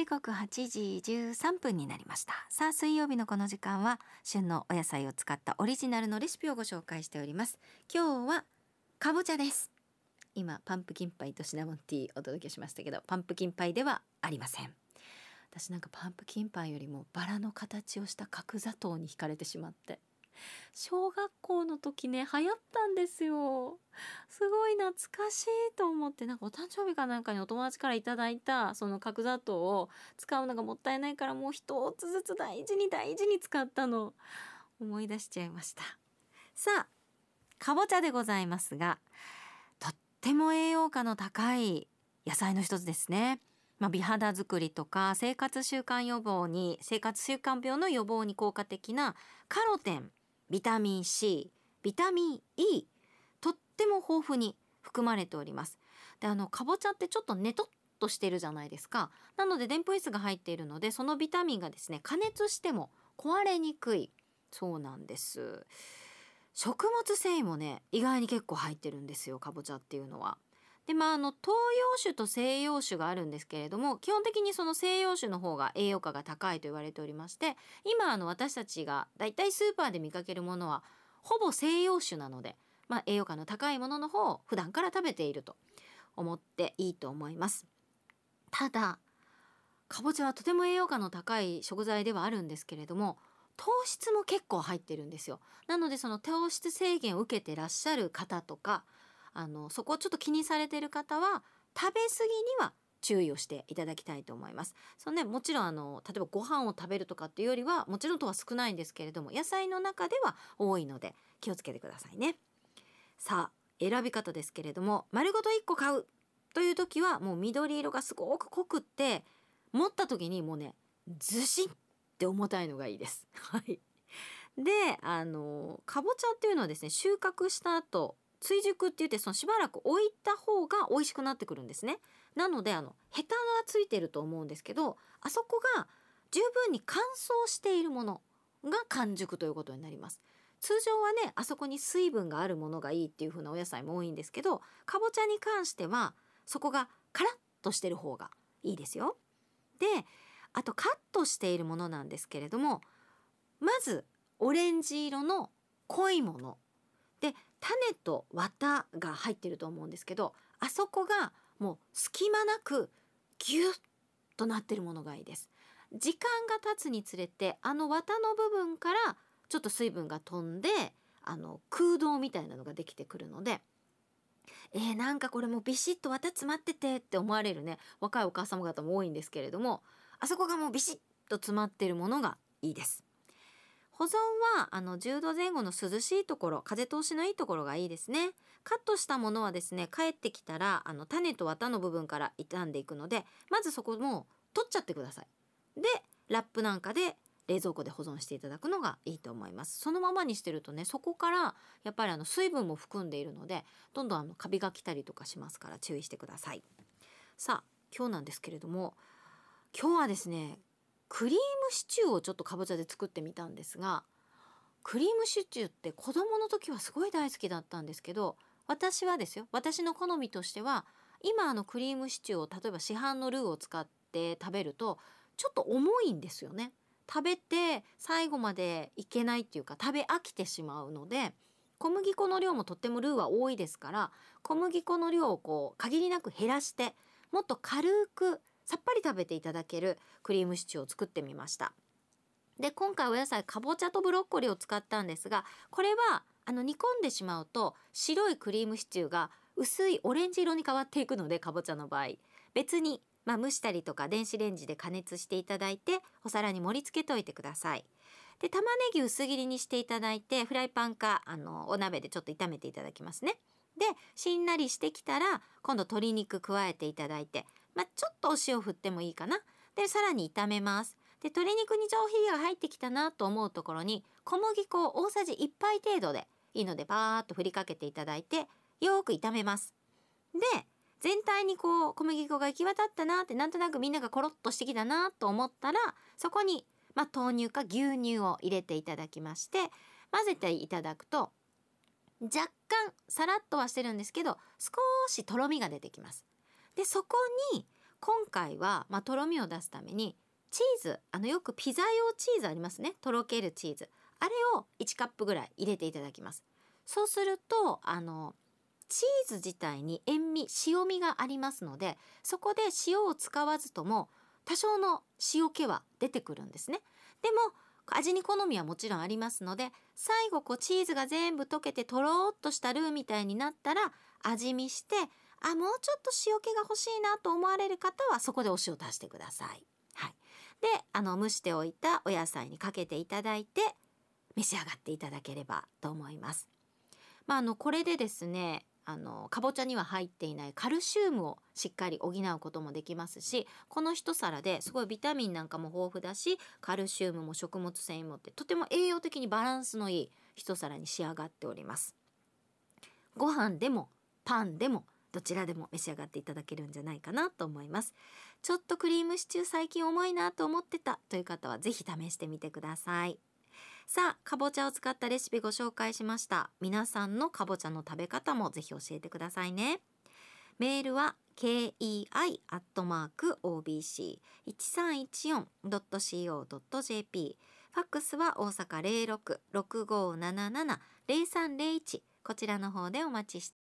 時刻8時13分になりました。さあ、水曜日のこの時間は、旬のお野菜を使ったオリジナルのレシピをご紹介しております。今日は、かぼちゃです。今、パンプキンパイとシナモンティーお届けしましたけど、パンプキンパイではありません。私なんかパンプキンパイよりもバラの形をした角砂糖に惹かれてしまって小学校の時ね流行ったんですよすごい懐かしいと思ってなんかお誕生日かなんかにお友達から頂いたその角砂糖を使うのがもったいないからもう一つずつ大事に大事に使ったの思い出しちゃいましたさあかぼちゃでございますがとっても栄養価の高い野菜の一つですねまあ、美肌づくりとか生活習慣予防に生活習慣病の予防に効果的なカロテンビタミン C ビタミン E とっても豊富に含まれておりますであのかぼちゃってちょっとねとっとしてるじゃないですかなのででんぷん質が入っているのでそのビタミンがですね加熱しても壊れにくいそうなんです食物繊維もね意外に結構入ってるんですよかぼちゃっていうのはでまあ、あの東洋種と西洋種があるんですけれども基本的にその西洋種の方が栄養価が高いと言われておりまして今あの私たちがだいたいスーパーで見かけるものはほぼ西洋種なので、まあ、栄養価の高いものの方を普段から食べていると思っていいと思います。ただかぼちゃはとても栄養価の高い食材ではあるんですけれども糖質も結構入ってるんですよ。なのでその糖質制限を受けてらっしゃる方とかあのそこをちょっと気にされてる方は食べ過ぎには注意をしていただきたいと思います。そのね、もちろんあの例えばご飯を食べるとかっていうよりはもちろんとは少ないんですけれども野菜の中では多いので気をつけてくださいね。さあ選び方ですけれども丸ごと1個買うという時はもう緑色がすごく濃くって持った時にもうねずしんって重たいのがいいです。はい、であのかぼちゃっていうのはですね収穫した後追熟って言ってそのしばらく置いた方が美味しくなってくるんですね。なのであのヘタがついてると思うんですけどあそこが十分に乾燥しているものが完熟ということになります。通常はねあそこに水分があるものがいいっていう風なお野菜も多いんですけどかぼちゃに関してはそこがカラッとしてる方がいいですよ。であとカットしているものなんですけれどもまずオレンジ色の濃いもので種と綿が入ってると思うんですけどあそこがもう隙間なくギュッとなってるものがいいです。時間が経つにつれてあの綿の部分からちょっと水分が飛んであの空洞みたいなのができてくるのでえー、なんかこれもうビシッと綿詰まっててって思われるね若いお母様方も多いんですけれどもあそこがもうビシッと詰まってるものがいいです。保存はあの10度前後の涼しいところ風通しのいいところがいいですねカットしたものはですね帰ってきたらあの種と綿の部分から傷んでいくのでまずそこも取っちゃってくださいでラップなんかで冷蔵庫で保存していただくのがいいと思いますそのままにしてるとねそこからやっぱりあの水分も含んでいるのでどんどんあのカビが来たりとかしますから注意してくださいさあ今日なんですけれども今日はですねクリームシチューをちょっとかぼちゃで作ってみたんですがクリームシチューって子供の時はすごい大好きだったんですけど私はですよ私の好みとしては今あのクリームシチューを例えば市販のルーを使って食べるとちょっと重いんですよね食べて最後までいけないっていうか食べ飽きてしまうので小麦粉の量もとってもルーは多いですから小麦粉の量をこう限りなく減らしてもっと軽くさっぱり食べていただけるクリームシチューを作ってみました。で今回お野菜かぼちゃとブロッコリーを使ったんですがこれはあの煮込んでしまうと白いクリームシチューが薄いオレンジ色に変わっていくのでかぼちゃの場合別に、まあ、蒸したりとか電子レンジで加熱していただいてお皿に盛り付けといてください。で玉ねぎ薄切りにしていただいてフライパンかあのお鍋でちょっと炒めていただきますね。でしんなりしてきたら今度鶏肉加えていただいてまあ、ちょっとお塩振ってもいいかな。でさらに炒めます。で鶏肉に上品が入ってきたなと思うところに小麦粉を大さじ1杯程度でいいのでバーッと振りかけていただいてよく炒めます。で全体にこう小麦粉が行き渡ったなってなんとなくみんながコロッとしてきたなと思ったらそこに、まあ、豆乳か牛乳を入れていただきまして混ぜていただくと若干さらっとはしてるんですけど少しとろみが出てきます。でそこに今回は、まあ、とろみを出すためにチーズあのよくピザ用チーズありますねとろけるチーズあれを1カップぐらい入れていただきますそうするとあのチーズ自体に塩味塩味がありますのでそこで塩を使わずとも多少の塩気は出てくるんですねでも味に好みはもちろんありますので最後こうチーズが全部溶けてとろーっとしたルーみたいになったら味見してあもうちょっと塩気が欲しいなと思われる方はそこでお塩足してください。はい、であの蒸しておいたお野菜にかけていただいて召し上がっていただければと思います。まあ、あのこれでですねあのかぼちゃには入っていないカルシウムをしっかり補うこともできますしこの一皿ですごいビタミンなんかも豊富だしカルシウムも食物繊維もってとても栄養的にバランスのいい一皿に仕上がっております。ご飯でもパンでもどちらでも召し上がっていただけるんじゃないかなと思いますちょっとクリームシチュー最近重いなと思ってたという方はぜひ試してみてくださいさあかぼちゃを使ったレシピご紹介しました皆さんのかぼちゃの食べ方もぜひ教えてくださいねメールは kei.obc1314.co.jp ファックスは大阪0665770301こちらの方でお待ちし